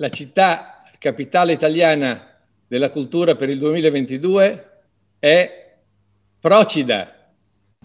la città capitale italiana della cultura per il 2022 è Procida,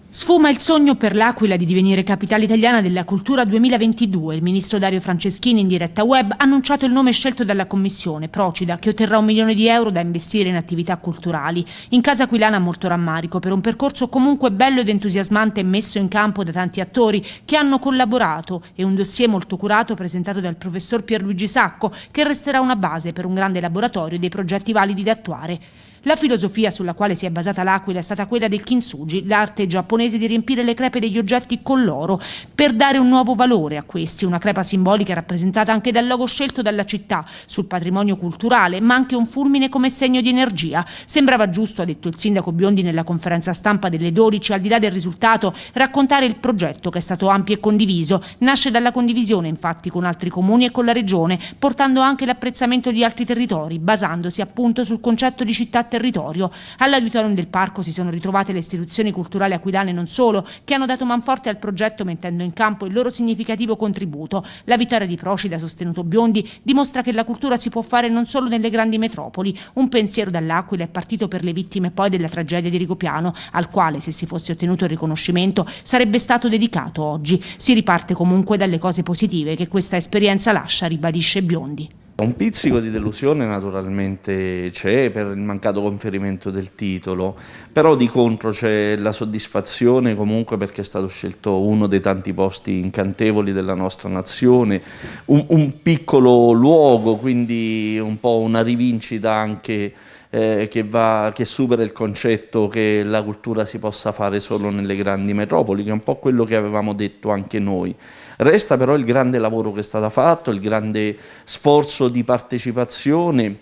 Sfuma il sogno per l'Aquila di divenire capitale italiana della cultura 2022. Il ministro Dario Franceschini in diretta web ha annunciato il nome scelto dalla commissione, Procida, che otterrà un milione di euro da investire in attività culturali. In casa aquilana molto rammarico per un percorso comunque bello ed entusiasmante messo in campo da tanti attori che hanno collaborato e un dossier molto curato presentato dal professor Pierluigi Sacco che resterà una base per un grande laboratorio dei progetti validi da attuare. La filosofia sulla quale si è basata l'Aquila è stata quella del kintsugi, l'arte giapponese giapponese di riempire le crepe degli oggetti con l'oro per dare un nuovo valore a questi, una crepa simbolica rappresentata anche dal logo scelto dalla città sul patrimonio culturale, ma anche un fulmine come segno di energia. Sembrava giusto, ha detto il sindaco Biondi nella conferenza stampa delle 12, al di là del risultato, raccontare il progetto che è stato ampio e condiviso. Nasce dalla condivisione infatti con altri comuni e con la regione, portando anche l'apprezzamento di altri territori, basandosi appunto sul concetto di città-territorio. All'auditorium del parco si sono ritrovate le istituzioni culturali aquilane italiane e non solo, che hanno dato manforte al progetto mettendo in campo il loro significativo contributo. La vittoria di Procida, sostenuto Biondi, dimostra che la cultura si può fare non solo nelle grandi metropoli. Un pensiero dall'Aquila è partito per le vittime poi della tragedia di Rigopiano, al quale, se si fosse ottenuto il riconoscimento, sarebbe stato dedicato oggi. Si riparte comunque dalle cose positive che questa esperienza lascia, ribadisce Biondi. Un pizzico di delusione naturalmente c'è per il mancato conferimento del titolo, però di contro c'è la soddisfazione comunque perché è stato scelto uno dei tanti posti incantevoli della nostra nazione, un, un piccolo luogo, quindi un po' una rivincita anche eh, che, va, che, supera il concetto che la cultura si possa fare solo nelle grandi metropoli, che è un po' quello che avevamo detto anche noi. Resta però il grande lavoro che è stato fatto, il grande sforzo di partecipazione,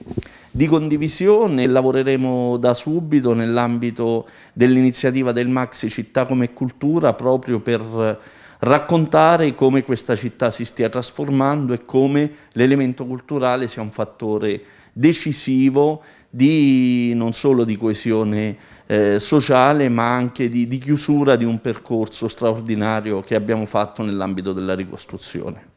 di condivisione. Lavoreremo da subito nell'ambito dell'iniziativa del Maxi Città come Cultura proprio per raccontare come questa città si stia trasformando e come l'elemento culturale sia un fattore decisivo di, non solo di coesione eh, sociale, ma anche di, di chiusura di un percorso straordinario che abbiamo fatto nell'ambito della ricostruzione.